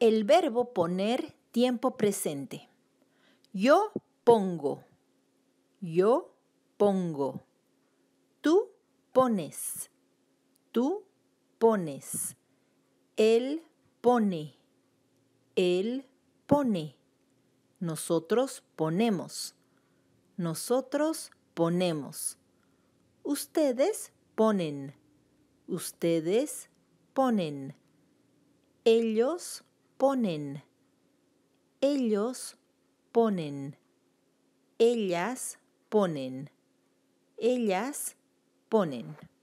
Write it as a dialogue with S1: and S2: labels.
S1: el verbo poner tiempo presente. Yo pongo. Yo pongo. Tú pones. Tú pones. Él pone. Él pone. Nosotros ponemos. Nosotros ponemos. Ustedes ponen. Ustedes ponen. Ellos ponen. Ellos ponen. Ellas ponen. Ellas ponen.